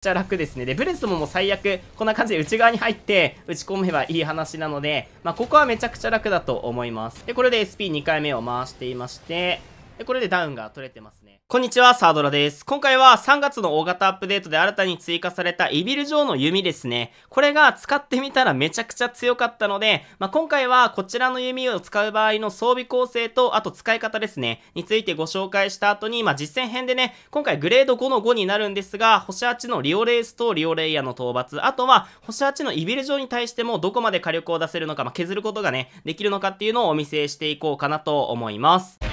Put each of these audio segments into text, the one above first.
っちゃ楽ですね。で、ブレスももう最悪、こんな感じで内側に入って、打ち込めばいい話なので、まあ、ここはめちゃくちゃ楽だと思います。で、これで SP2 回目を回していまして、これでダウンが取れてますね。こんにちは、サードラです。今回は3月の大型アップデートで新たに追加されたイビル城の弓ですね。これが使ってみたらめちゃくちゃ強かったので、まあ、今回はこちらの弓を使う場合の装備構成と、あと使い方ですね、についてご紹介した後に、まあ、実践編でね、今回グレード5の5になるんですが、星8のリオレースとリオレイヤの討伐、あとは星8のイビル城に対してもどこまで火力を出せるのか、まあ、削ることがね、できるのかっていうのをお見せしていこうかなと思います。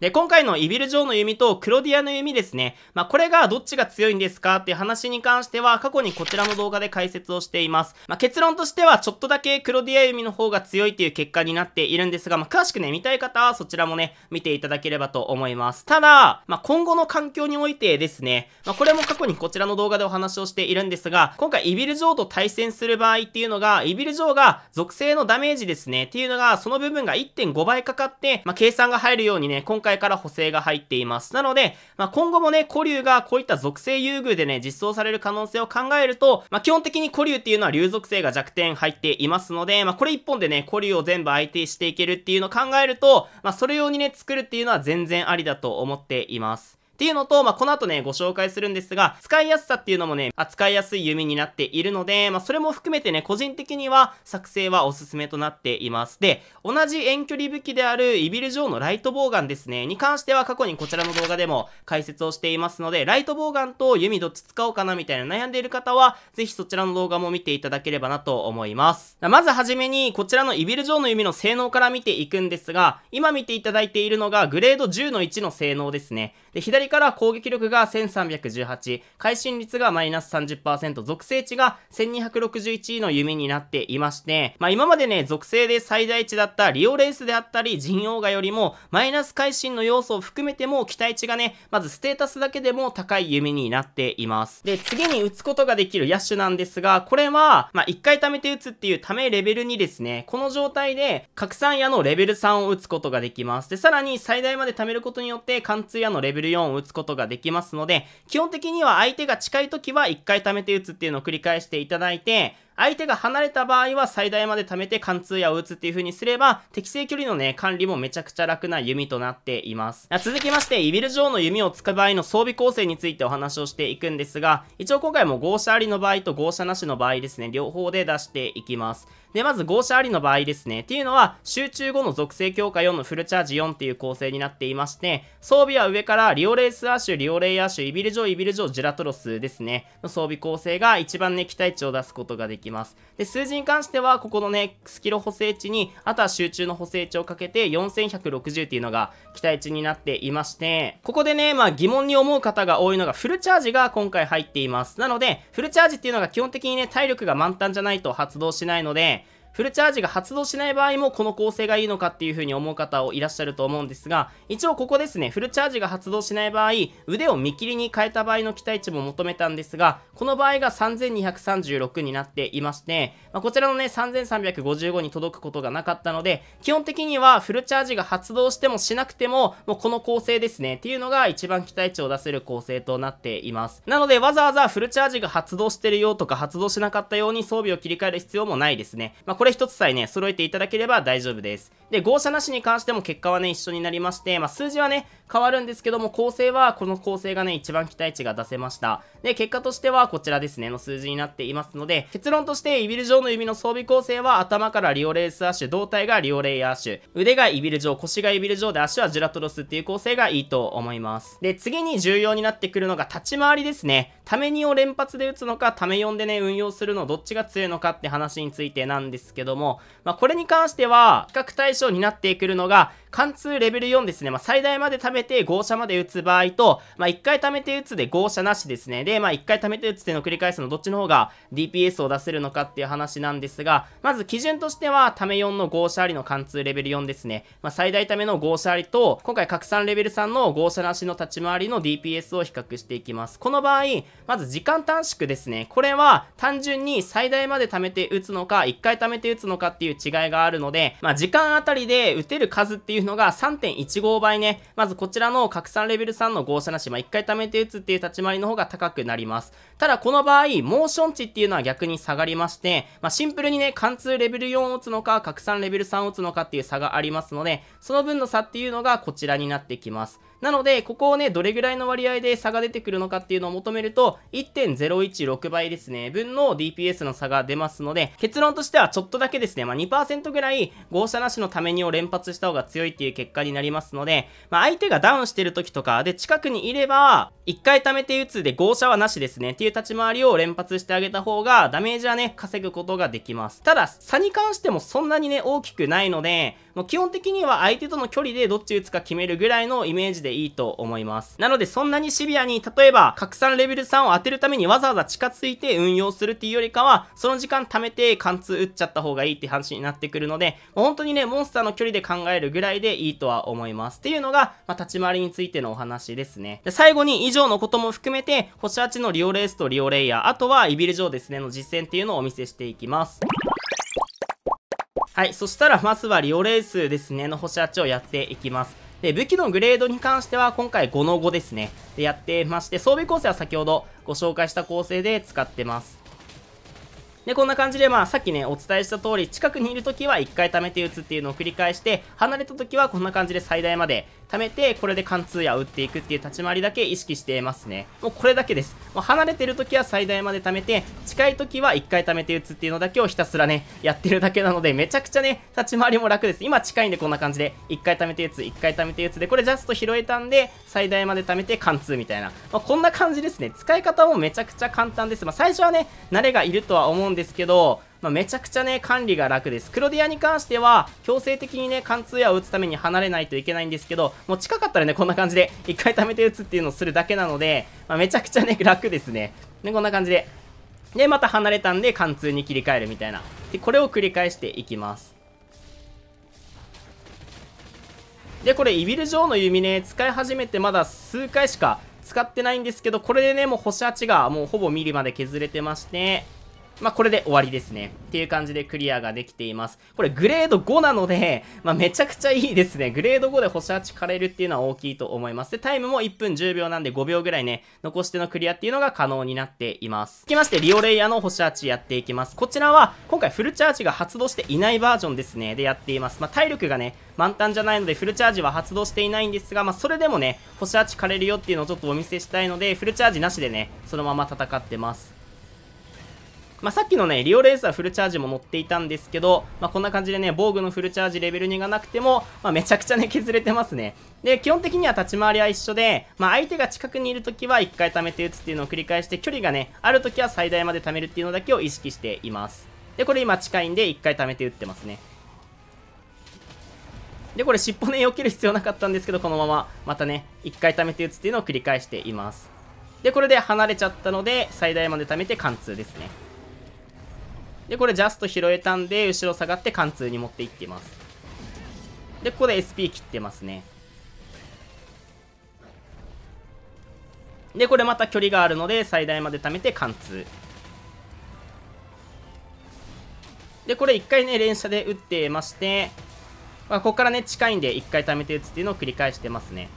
で、今回のイビル・ジョーの弓とクロディアの弓ですね。まあ、これがどっちが強いんですかっていう話に関しては、過去にこちらの動画で解説をしています。まあ、結論としては、ちょっとだけクロディア弓の方が強いっていう結果になっているんですが、まあ、詳しくね、見たい方はそちらもね、見ていただければと思います。ただ、まあ、今後の環境においてですね、まあ、これも過去にこちらの動画でお話をしているんですが、今回イビル・ジョーと対戦する場合っていうのが、イビル・ジョーが属性のダメージですね、っていうのが、その部分が1.5倍かかって、まあ、計算が入るようにね、今回階から補正が入っています。なので、まあ、今後もね、古竜がこういった属性優遇でね、実装される可能性を考えると、まあ、基本的に古竜っていうのは竜属性が弱点入っていますので、まあ、これ一本でね、古竜を全部相手していけるっていうのを考えると、まあ、それ用にね、作るっていうのは全然ありだと思っています。っていうのと、まあ、この後ね、ご紹介するんですが、使いやすさっていうのもね、扱いやすい弓になっているので、まあ、それも含めてね、個人的には作成はおすすめとなっています。で、同じ遠距離武器であるイビル・ジョーのライトボウガンですね、に関しては過去にこちらの動画でも解説をしていますので、ライトボウガンと弓どっち使おうかなみたいな悩んでいる方は、ぜひそちらの動画も見ていただければなと思います。まずはじめに、こちらのイビル・ジョーの弓の性能から見ていくんですが、今見ていただいているのがグレード10の1の性能ですね。で、左から攻撃力が1318、会心率がマイナス30%、属性値が1261の弓になっていまして、まあ、今までね、属性で最大値だったリオレースであったり、陣王がよりも、マイナス会心の要素を含めても、期待値がね、まずステータスだけでも高い弓になっています。で、次に打つことができる野手なんですが、これは、まあ、1回貯めて打つっていうためレベル2ですね。この状態で、拡散矢のレベル3を打つことができます。で、さらに最大まで貯めることによって、貫通矢のレベル L4 を打つことができますので、基本的には相手が近い時は1回貯めて打つっていうのを繰り返していただいて、相手が離れた場合は最大まで貯めて貫通矢を打つっていう風にすれば、適正距離のね、管理もめちゃくちゃ楽な弓となっています。続きまして、イビル上の弓を使う場合の装備構成についてお話をしていくんですが、一応今回も合射ありの場合と合車なしの場合ですね、両方で出していきます。で、まず合車ありの場合ですね、っていうのは、集中後の属性強化4のフルチャージ4っていう構成になっていまして、装備は上からリオレースアッシュ、リオレイアッシュ、イビル上、イビル上、ジュラトロスですね、の装備構成が一番ね、期待値を出すことができきます。で、数字に関しては、ここのね、スキル補正値に、あとは集中の補正値をかけて4160っていうのが期待値になっていまして、ここでね、まあ疑問に思う方が多いのがフルチャージが今回入っています。なので、フルチャージっていうのが基本的にね、体力が満タンじゃないと発動しないので、フルチャージが発動しない場合もこの構成がいいのかっていう風に思う方をいらっしゃると思うんですが、一応ここですね、フルチャージが発動しない場合、腕を見切りに変えた場合の期待値も求めたんですが、この場合が3236になっていまして、まあ、こちらのね、3355に届くことがなかったので、基本的にはフルチャージが発動してもしなくても、もうこの構成ですね、っていうのが一番期待値を出せる構成となっています。なので、わざわざフルチャージが発動してるよとか発動しなかったように装備を切り替える必要もないですね。まあれ1つさえね、揃えていただければ大丈夫です。で、号車なしに関しても結果はね、一緒になりまして、まあ、数字はね、変わるんですけども、構成は、この構成がね、一番期待値が出せました。で、結果としては、こちらですね、の数字になっていますので、結論として、イビル状の指の装備構成は、頭からリオレースアッシュ、胴体がリオレイアッシュ、腕がイビル状、腰がイビル状で、足はジュラトロスっていう構成がいいと思います。で、次に重要になってくるのが、立ち回りですね。ため2を連発で打つのか、ため4でね、運用するの、どっちが強いのかって話についてなんですけどけども、まあ、これに関しては、比較対象になってくるのが、貫通レベル4ですね、まあ、最大まで貯めて号車まで打つ場合と、まあ、1回貯めて打つで号車なしですね。で、まあ、1回貯めて打つでの繰り返すのどっちの方が DPS を出せるのかっていう話なんですが、まず基準としては、貯め4の号車ありの貫通レベル4ですね。まあ、最大貯めの号車ありと、今回拡散レベル3の号車なしの立ち回りの DPS を比較していきます。この場合、まず時間短縮ですね。これは単純に最大まで貯めて打つのか、1回貯めて打つのかっていう違いがあるので、まあ、時間あたりで打てる数っていういうのが3.15倍ね、まずこちらの拡散レベル3の号車なし、まあ、1回貯めて打つっていう立ち回りの方が高くなります。ただこの場合、モーション値っていうのは逆に下がりまして、まあ、シンプルにね、貫通レベル4を打つのか、拡散レベル3を打つのかっていう差がありますので、その分の差っていうのがこちらになってきます。なので、ここをね、どれぐらいの割合で差が出てくるのかっていうのを求めると、1.016倍ですね、分の DPS の差が出ますので、結論としてはちょっとだけですね、まあ、2%ぐらい、合射なしのためにを連発した方が強いっていう結果になりますので、まあ、相手がダウンしてる時とか、で、近くにいれば、1回貯めて打つで合射はなしですね、っていう立ち回りを連発してあげた方が、ダメージはね、稼ぐことができます。ただ、差に関してもそんなにね、大きくないので、もう基本的には相手との距離でどっち打つか決めるぐらいのイメージででいいと思います。なのでそんなにシビアに、例えば拡散レベル3を当てるためにわざわざ近づいて運用するっていうよりかは、その時間貯めて貫通打っちゃった方がいいって話になってくるので、本当にね、モンスターの距離で考えるぐらいでいいとは思います。っていうのが、まあ、立ち回りについてのお話ですね。で最後に以上のことも含めて、星8のリオレースとリオレイヤー、あとはイビル城ですね、の実践っていうのをお見せしていきます。はい、そしたらまずはリオレースですね、の星8をやっていきます。で、武器のグレードに関しては今回5の5ですね。で、やってまして、装備構成は先ほどご紹介した構成で使ってます。で、こんな感じで、まあ、さっきね、お伝えした通り、近くにいるときは1回貯めて打つっていうのを繰り返して、離れたときはこんな感じで最大まで貯めて、これで貫通や打っていくっていう立ち回りだけ意識してますね。もうこれだけです。もう離れてるときは最大まで貯めて、近いときは1回貯めて打つっていうのだけをひたすらね、やってるだけなので、めちゃくちゃね、立ち回りも楽です。今近いんでこんな感じで、1回貯めて打つ、1回貯めて打つで、これジャスト拾えたんで、最大まで貯めて貫通みたいな。まあ、こんな感じですね。使い方もめちゃくちゃ簡単です。まあ、最初はね、慣れがいるとは思うんですけど、まあ、めちゃくちゃね、管理が楽です。黒ディアに関しては、強制的にね、貫通矢を打つために離れないといけないんですけど、もう近かったらね、こんな感じで、一回溜めて打つっていうのをするだけなので、まあ、めちゃくちゃね、楽ですね。ね、こんな感じで。で、また離れたんで、貫通に切り替えるみたいな。で、これを繰り返していきます。で、これ、イビル城の弓ね、使い始めてまだ数回しか使ってないんですけど、これでね、もう星8がもうほぼミリまで削れてまして、まあ、これで終わりですね。っていう感じでクリアができています。これグレード5なので、まあ、めちゃくちゃいいですね。グレード5で星8枯れるっていうのは大きいと思います。で、タイムも1分10秒なんで5秒ぐらいね、残してのクリアっていうのが可能になっています。続きまして、リオレイヤの星8やっていきます。こちらは、今回フルチャージが発動していないバージョンですね。で、やっています。まあ、体力がね、満タンじゃないので、フルチャージは発動していないんですが、まあ、それでもね、星8枯れるよっていうのをちょっとお見せしたいので、フルチャージなしでね、そのまま戦ってます。まあ、さっきのね、リオレースはフルチャージも乗っていたんですけど、まあ、こんな感じでね、防具のフルチャージレベル2がなくても、まあ、めちゃくちゃね、削れてますね。で、基本的には立ち回りは一緒で、まあ、相手が近くにいるときは1回貯めて打つっていうのを繰り返して、距離がね、あるときは最大まで貯めるっていうのだけを意識しています。で、これ今近いんで1回貯めて打ってますね。で、これ尻尾ね、避ける必要なかったんですけど、このまま、またね、1回貯めて打つっていうのを繰り返しています。で、これで離れちゃったので、最大まで貯めて貫通ですね。で、これジャスト拾えたんで、後ろ下がって貫通に持っていってます。で、ここで SP 切ってますね。で、これまた距離があるので、最大まで貯めて貫通。で、これ1回ね、連射で打ってまして、まあ、ここからね、近いんで1回貯めて打つっていうのを繰り返してますね。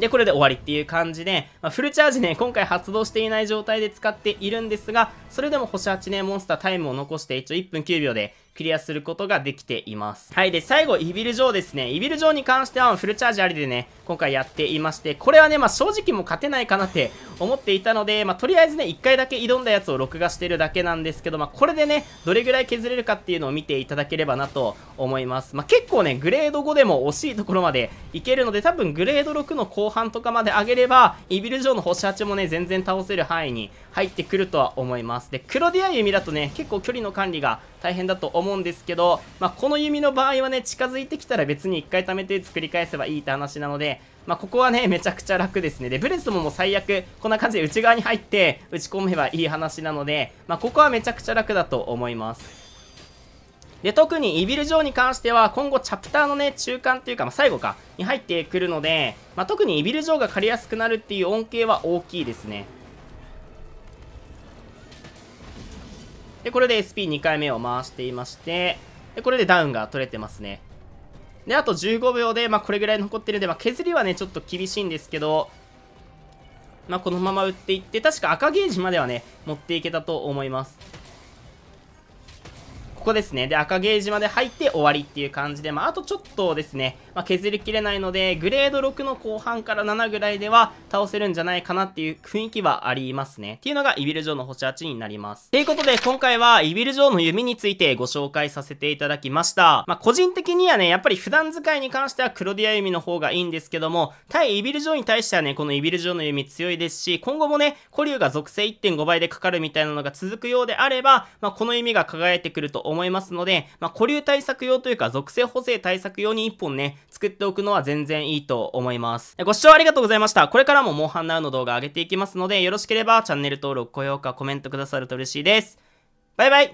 で、これで終わりっていう感じで、まあ、フルチャージね、今回発動していない状態で使っているんですが、それでも星8ね、モンスタータイムを残して一応1分9秒でクリアすることができています。はい。で、最後、イビル城ですね。イビル城に関してはフルチャージありでね、今回やっていまして、これはね、まあ、正直もう勝てないかなって思っていたので、まあ、とりあえずね、1回だけ挑んだやつを録画してるだけなんですけど、まあ、これでね、どれぐらい削れるかっていうのを見ていただければなと思います。まあ、結構ね、グレード5でも惜しいところまでいけるので、多分グレード6の後半とかまで上げれば、イビル城の星8もね、全然倒せる範囲に入ってくるとは思いますで黒でや弓だとね結構距離の管理が大変だと思うんですけど、まあ、この弓の場合はね近づいてきたら別に1回貯めて作り返せばいいって話なのでまあ、ここはね、めちゃくちゃ楽ですね。で、ブレスももう最悪、こんな感じで内側に入って打ち込めばいい話なので、まあ、ここはめちゃくちゃ楽だと思います。で、特にイビル城に関しては、今後チャプターのね、中間というか、まあ、最後か、に入ってくるので、まあ、特にイビル城が借りやすくなるっていう恩恵は大きいですね。で、これで SP2 回目を回していまして、で、これでダウンが取れてますね。で、あと15秒で、まあ、これぐらい残ってるんで、まあ、削りはね、ちょっと厳しいんですけど、まあ、このまま打っていって、確か赤ゲージまではね、持っていけたと思います。ここですね。で、赤ゲージまで入って終わりっていう感じで、まあ、あとちょっとですね、まあ、削りきれないので、グレード6の後半から7ぐらいでは倒せるんじゃないかなっていう雰囲気はありますね。っていうのが、イビル城の星8になります。ということで、今回は、イビル城の弓についてご紹介させていただきました。まあ、個人的にはね、やっぱり普段使いに関しては黒ディア弓の方がいいんですけども、対イビル城に対してはね、このイビル城の弓強いですし、今後もね、古竜が属性1.5倍でかかるみたいなのが続くようであれば、まあ、この弓が輝いてくると思思いますので、まあ、固流対策用というか、属性補正対策用に1本ね、作っておくのは全然いいと思います。ご視聴ありがとうございました。これからもモンハンナウの動画上げていきますので、よろしければチャンネル登録、高評価、コメントくださると嬉しいです。バイバイ